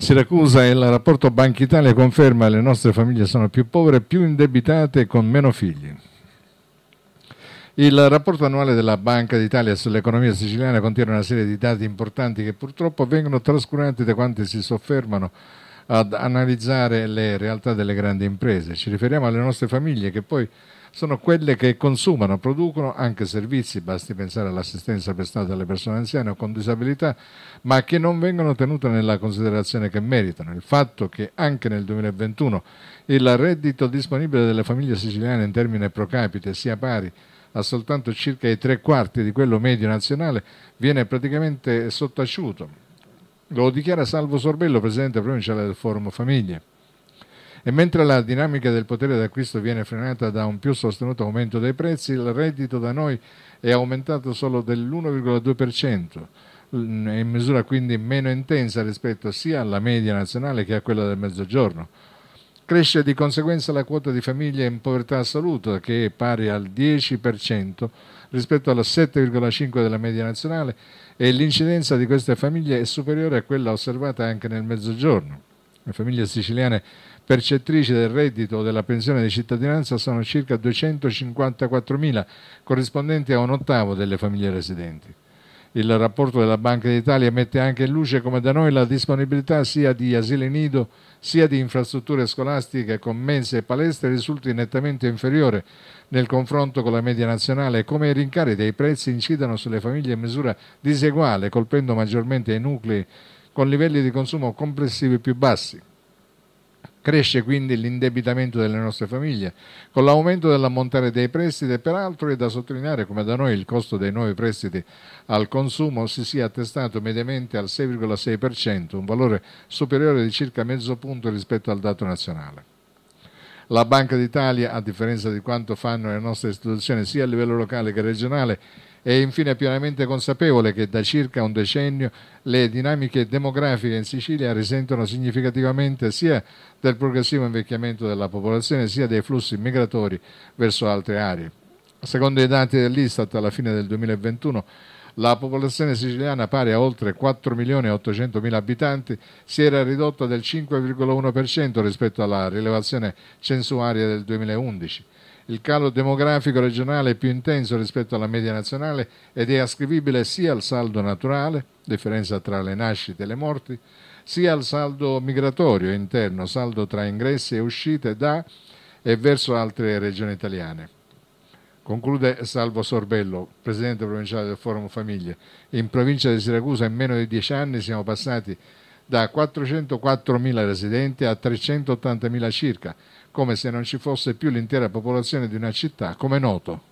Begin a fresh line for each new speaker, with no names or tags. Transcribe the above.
Siracusa e il rapporto Banca Italia conferma che le nostre famiglie sono più povere, più indebitate e con meno figli. Il rapporto annuale della Banca d'Italia sull'economia siciliana contiene una serie di dati importanti che purtroppo vengono trascurati da quanti si soffermano ad analizzare le realtà delle grandi imprese, ci riferiamo alle nostre famiglie che poi sono quelle che consumano, producono anche servizi, basti pensare all'assistenza prestata alle persone anziane o con disabilità, ma che non vengono tenute nella considerazione che meritano. Il fatto che anche nel 2021 il reddito disponibile delle famiglie siciliane in termini pro capite sia pari a soltanto circa i tre quarti di quello medio nazionale viene praticamente sottaciuto lo dichiara Salvo Sorbello, presidente provinciale del Forum Famiglie. E mentre la dinamica del potere d'acquisto viene frenata da un più sostenuto aumento dei prezzi, il reddito da noi è aumentato solo dell'1,2%, mm, in misura quindi meno intensa rispetto sia alla media nazionale che a quella del Mezzogiorno. Cresce di conseguenza la quota di famiglie in povertà assoluta, che è pari al 10% rispetto alla 7,5% della media nazionale e l'incidenza di queste famiglie è superiore a quella osservata anche nel Mezzogiorno. Le famiglie siciliane percettrici del reddito o della pensione di cittadinanza sono circa 254.000, corrispondenti a un ottavo delle famiglie residenti. Il rapporto della Banca d'Italia mette anche in luce come da noi la disponibilità sia di asili nido sia di infrastrutture scolastiche con mense e palestre risulti nettamente inferiore nel confronto con la media nazionale e come i rincari dei prezzi incidano sulle famiglie in misura diseguale, colpendo maggiormente i nuclei con livelli di consumo complessivi più bassi. Cresce quindi l'indebitamento delle nostre famiglie, con l'aumento dell'ammontare dei prestiti e peraltro è da sottolineare come da noi il costo dei nuovi prestiti al consumo si sia attestato mediamente al 6,6%, un valore superiore di circa mezzo punto rispetto al dato nazionale. La Banca d'Italia, a differenza di quanto fanno le nostre istituzioni sia a livello locale che regionale, è infine pienamente consapevole che da circa un decennio le dinamiche demografiche in Sicilia risentono significativamente sia del progressivo invecchiamento della popolazione sia dei flussi migratori verso altre aree. Secondo i dati dell'Istat alla fine del 2021 la popolazione siciliana pari a oltre 4.800.000 abitanti si era ridotta del 5,1% rispetto alla rilevazione censuaria del 2011. Il calo demografico regionale è più intenso rispetto alla media nazionale ed è ascrivibile sia al saldo naturale, differenza tra le nascite e le morti, sia al saldo migratorio interno, saldo tra ingressi e uscite da e verso altre regioni italiane. Conclude Salvo Sorbello, presidente provinciale del Forum Famiglie. In provincia di Siracusa in meno di dieci anni siamo passati da 404.000 residenti a 380.000 circa, come se non ci fosse più l'intera popolazione di una città, come noto.